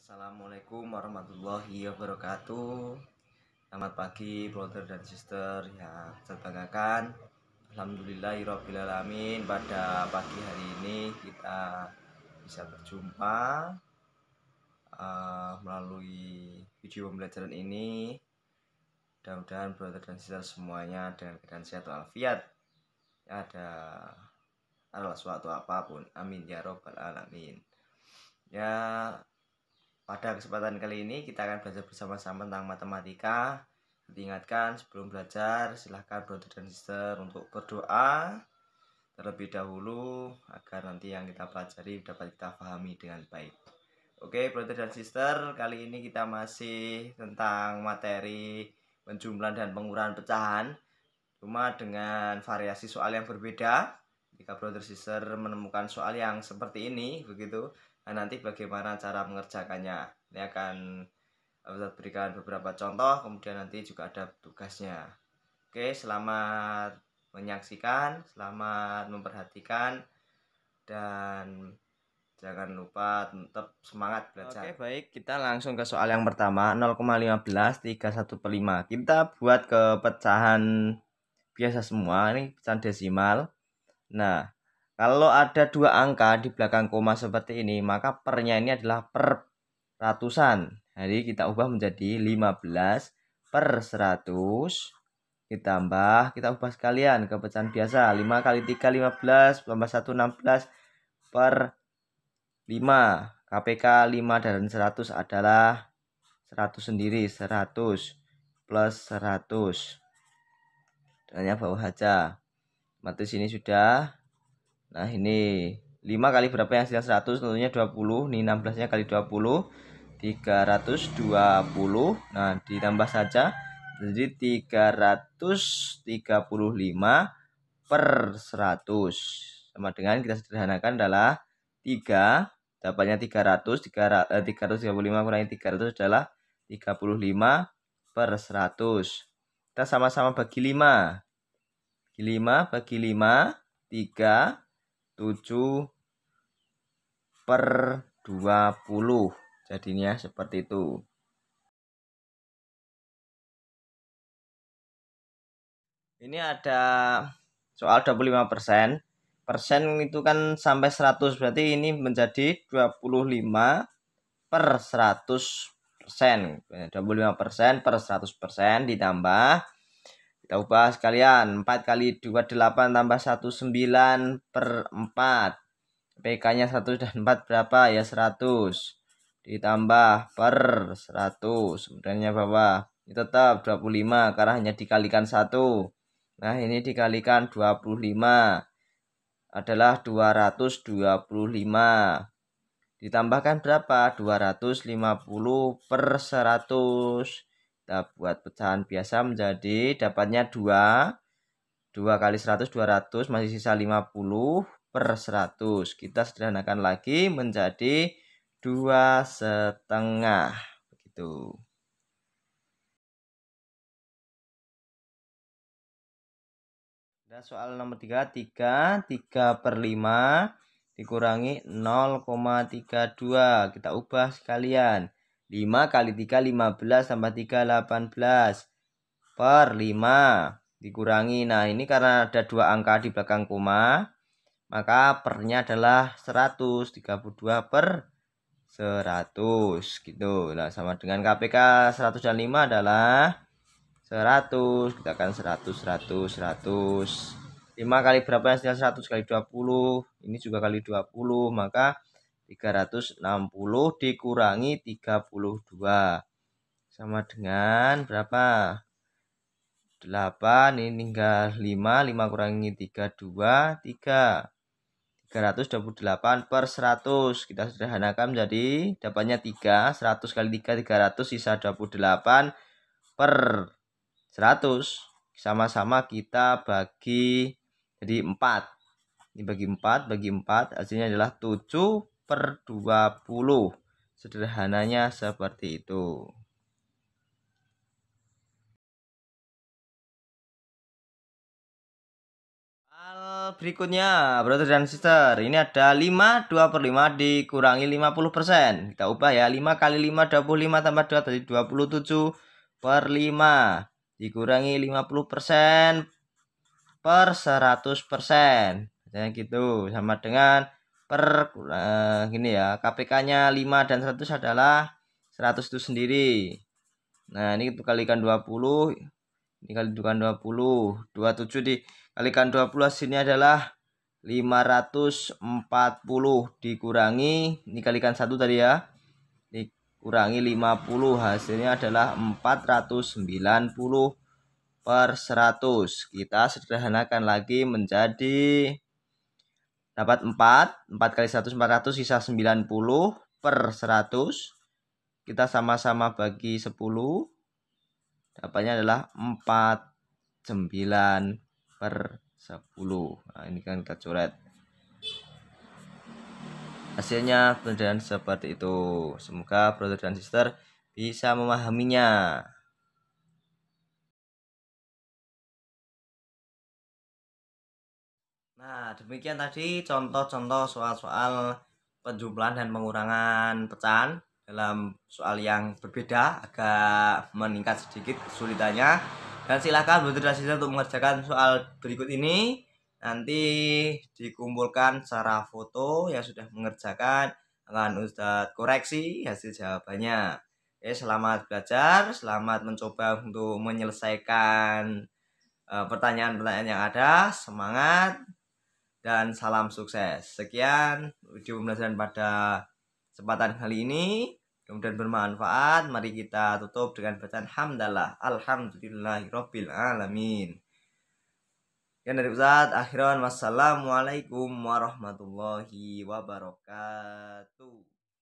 Assalamualaikum warahmatullahi wabarakatuh Selamat pagi brother dan sister yang terbanggakan banggakan Pada pagi hari ini kita bisa berjumpa uh, Melalui video pembelajaran ini Mudah-mudahan brother dan sister semuanya dengan keadaan sehat walafiat Ada adalah suatu apapun Amin ya robbal alamin ya pada kesempatan kali ini kita akan belajar bersama-sama tentang matematika. Diingatkan sebelum belajar silahkan brother dan sister untuk berdoa terlebih dahulu agar nanti yang kita pelajari dapat kita pahami dengan baik. Oke brother dan sister kali ini kita masih tentang materi penjumlahan dan pengurangan pecahan cuma dengan variasi soal yang berbeda. Jika brother sister menemukan soal yang seperti ini begitu Nah, nanti bagaimana cara mengerjakannya? Ini akan Ustadz eh, berikan beberapa contoh, kemudian nanti juga ada tugasnya. Oke, selamat menyaksikan, selamat memperhatikan, dan jangan lupa tetap semangat belajar. Oke, baik. Kita langsung ke soal yang pertama, 0,15, 31 per 5. Kita buat ke pecahan biasa semua, ini pecahan desimal. Nah, kalau ada dua angka di belakang koma seperti ini, maka pernya ini adalah per ratusan. Jadi kita ubah menjadi 15 per 100. Ditambah, kita ubah sekalian ke pecahan biasa. 5 kali 3, 15. Tambah 1, 16 per 5. KPK 5 dan 100 adalah 100 sendiri. 100 plus 100. Dan yang bawah saja. Mati sini sudah Nah, ini 5 kali berapa yang hasil 100 tentunya 20 ini 16 nya kali 20 320 nah ditambah saja jadi 335 per 100 sama dengan kita sederhanakan adalah 3 dapatnya 300 335 eh, kurangi 300 adalah 35 per 100 kita sama-sama bagi 5 bagi 5 bagi 5 3 7 per 20 jadinya seperti itu ini ada soal 25 persen persen itu kan sampai 100 berarti ini menjadi 25 per 100 persen 25 persen per 100 persen ditambah kita ubah sekalian. 4 kali 2, 8 tambah 1, 9 per 4. PK-nya 100 dan 4 berapa? Ya 100. Ditambah per 100. sebenarnya bawah. Ini tetap 25 karena hanya dikalikan 1. Nah ini dikalikan 25 adalah 225. Ditambahkan berapa? 250 per 100 kita buat pecahan biasa menjadi dapatnya 2 2 kali 100 200 masih sisa 50 per 100 kita sederhanakan lagi menjadi dua setengah begitu dan nah, soal nomor 3, 3, 3 per 5 dikurangi 0,32. Kita ubah sekalian. 5 kali 3 15 tambah 3 18 per 5 dikurangi. Nah ini karena ada dua angka di belakang koma maka pernya adalah 132 per 100 gitu. Nah sama dengan KPK 105 adalah 100 kita akan 100 100 100 5 kali berapa yang 100 kali 20 ini juga kali 20 maka 360 dikurangi 32 sama dengan berapa? 8 ini tinggal 5 5 kurangi 3 2 3 328 per 100 kita sederhanakan menjadi dapatnya 3 100 kali 3 300 sisa 28 per 100 sama-sama kita bagi jadi 4 ini bagi 4 bagi 4 hasilnya adalah 7 per 20 sederhananya seperti itu Hal berikutnya brother dan sister ini ada 5 2 per 5 dikurangi 50% kita ubah ya 5 kali 5 25 tambah 2 tadi 27 per 5 dikurangi 50% per 100% Misalnya gitu sama dengan per uh, gini ya KPK-nya 5 dan 100 adalah 100 itu sendiri nah ini kalikan 20 ini kalikan 20 27 dikalikan 20 hasilnya adalah 540 dikurangi ini kalikan 1 tadi ya dikurangi 50 hasilnya adalah 490 per 100 kita sederhanakan lagi menjadi Dapat 4. 4 kali 100 400 sisa 90 per 100. Kita sama-sama bagi 10. Dapatnya adalah 4 9 per 10. Nah, ini kan kita coret. Hasilnya pembelajaran seperti itu. Semoga brother dan sister bisa memahaminya. Nah, demikian tadi contoh-contoh soal-soal penjumlahan dan pengurangan pecahan dalam soal yang berbeda agak meningkat sedikit kesulitannya dan silahkan berterima untuk mengerjakan soal berikut ini nanti dikumpulkan secara foto yang sudah mengerjakan akan Ustadz koreksi hasil jawabannya Oke, selamat belajar selamat mencoba untuk menyelesaikan eh, pertanyaan-pertanyaan yang ada semangat dan salam sukses. Sekian video pembelajaran pada kesempatan kali ini. Kemudian bermanfaat. Mari kita tutup dengan bacaan hamdalah. Alhamdulillahirabbil alamin. Yang dari Ustaz, akhiran wassalamualaikum warahmatullahi wabarakatuh.